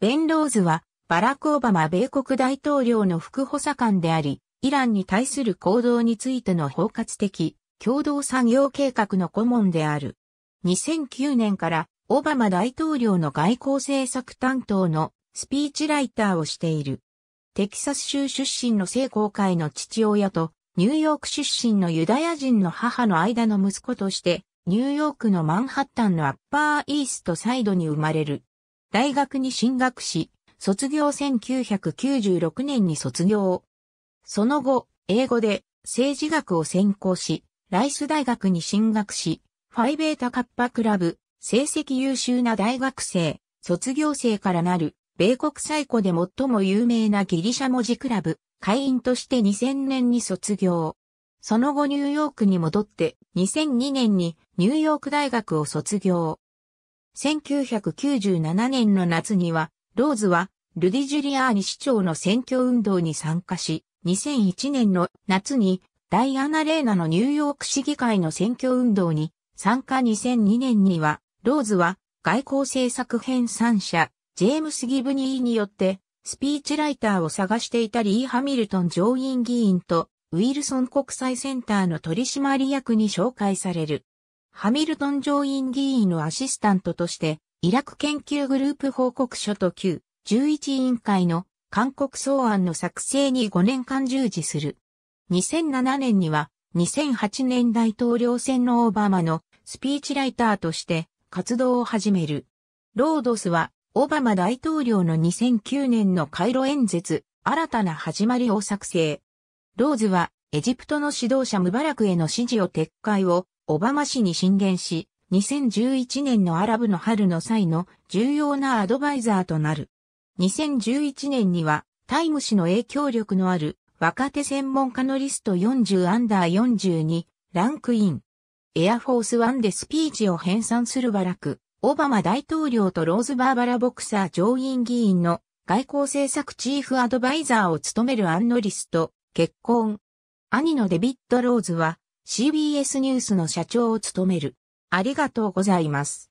ベン・ローズは、バラク・オバマ米国大統領の副補佐官であり、イランに対する行動についての包括的共同産業計画の顧問である。2009年からオバマ大統領の外交政策担当のスピーチライターをしている。テキサス州出身の聖公会の父親とニューヨーク出身のユダヤ人の母の間の息子として、ニューヨークのマンハッタンのアッパーイーストサイドに生まれる。大学に進学し、卒業1996年に卒業。その後、英語で政治学を専攻し、ライス大学に進学し、ファイベータカッパクラブ、成績優秀な大学生、卒業生からなる、米国最古で最も有名なギリシャ文字クラブ、会員として2000年に卒業。その後ニューヨークに戻って2002年にニューヨーク大学を卒業。1997年の夏には、ローズは、ルディ・ジュリアーニ市長の選挙運動に参加し、2001年の夏に、ダイアナ・レーナのニューヨーク市議会の選挙運動に参加2002年には、ローズは外交政策編3者、ジェームス・ギブニーによってスピーチライターを探していたリー・ハミルトン上院議員とウィルソン国際センターの取締役に紹介される。ハミルトン上院議員のアシスタントとして、イラク研究グループ報告書と旧11委員会の韓国草案の作成に5年間従事する。2007年には2008年大統領選のオバマのスピーチライターとして活動を始める。ロードスはオバマ大統領の2009年の回路演説、新たな始まりを作成。ローズはエジプトの指導者ムバラクへの支持を撤回をオバマ氏に進言し、2011年のアラブの春の際の重要なアドバイザーとなる。2011年には、タイム氏の影響力のある若手専門家のリスト40アンダー40ランクイン。エアフォースワンでスピーチを編纂するバラク、オバマ大統領とローズバーバラボクサー上院議員の外交政策チーフアドバイザーを務めるアンノリスト、結婚。兄のデビッド・ローズは CBS ニュースの社長を務める。ありがとうございます。